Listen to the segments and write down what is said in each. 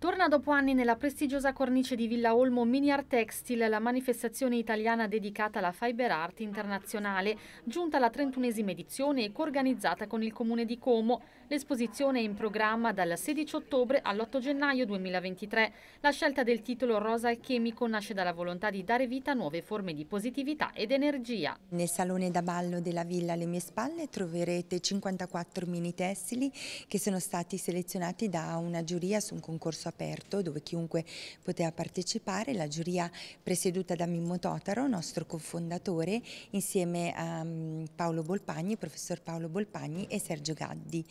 Torna dopo anni nella prestigiosa cornice di Villa Olmo Mini Art Textile, la manifestazione italiana dedicata alla fiber art internazionale, giunta alla 31esima edizione e coorganizzata con il Comune di Como. L'esposizione è in programma dal 16 ottobre all'8 gennaio 2023. La scelta del titolo Rosa Chemico nasce dalla volontà di dare vita a nuove forme di positività ed energia. Nel salone da ballo della villa alle mie spalle troverete 54 mini tessili che sono stati selezionati da una giuria su un concorso aperto dove chiunque poteva partecipare, la giuria presieduta da Mimmo Totaro, nostro cofondatore, insieme a mm, Paolo Bolpagni, professor Paolo Bolpagni e Sergio Gaddi.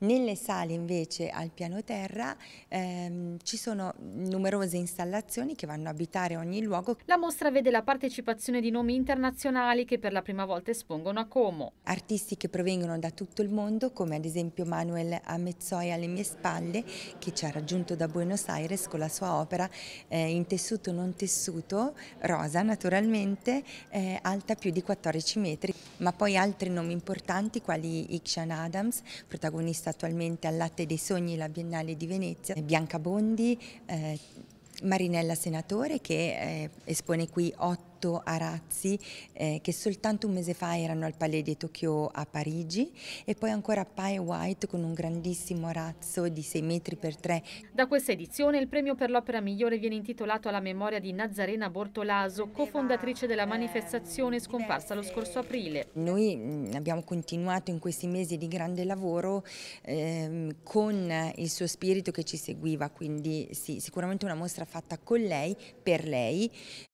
Nelle sale invece al piano terra ehm, ci sono numerose installazioni che vanno a abitare ogni luogo. La mostra vede la partecipazione di nomi internazionali che per la prima volta espongono a Como. Artisti che provengono da tutto il mondo come ad esempio Manuel Amezzoi alle mie spalle che ci ha raggiunto da Bologna Buenos Aires con la sua opera eh, in tessuto non tessuto, rosa naturalmente, eh, alta più di 14 metri, ma poi altri nomi importanti quali Ixian Adams, protagonista attualmente al Latte dei Sogni, la Biennale di Venezia, Bianca Bondi, eh, Marinella Senatore che eh, espone qui otto fatto a razzi eh, che soltanto un mese fa erano al Palais di Tokyo a Parigi e poi ancora Pie White con un grandissimo razzo di 6 metri per 3. Da questa edizione il premio per l'opera migliore viene intitolato alla memoria di Nazarena Bortolaso, cofondatrice della eh, manifestazione scomparsa lo scorso aprile. Noi mm, abbiamo continuato in questi mesi di grande lavoro ehm, con il suo spirito che ci seguiva, quindi sì, sicuramente una mostra fatta con lei, per lei,